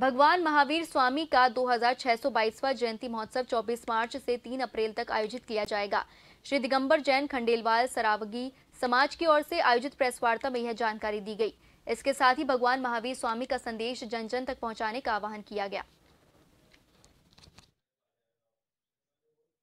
भगवान महावीर स्वामी का 2622वां जयंती महोत्सव 24 मार्च से 3 अप्रैल तक आयोजित किया जाएगा श्री दिगंबर जैन खंडेलवाल सरावगी समाज की ओर से आयोजित प्रेस वार्ता में यह जानकारी दी गई इसके साथ ही भगवान महावीर स्वामी का संदेश जन जन तक पहुंचाने का आह्वान किया गया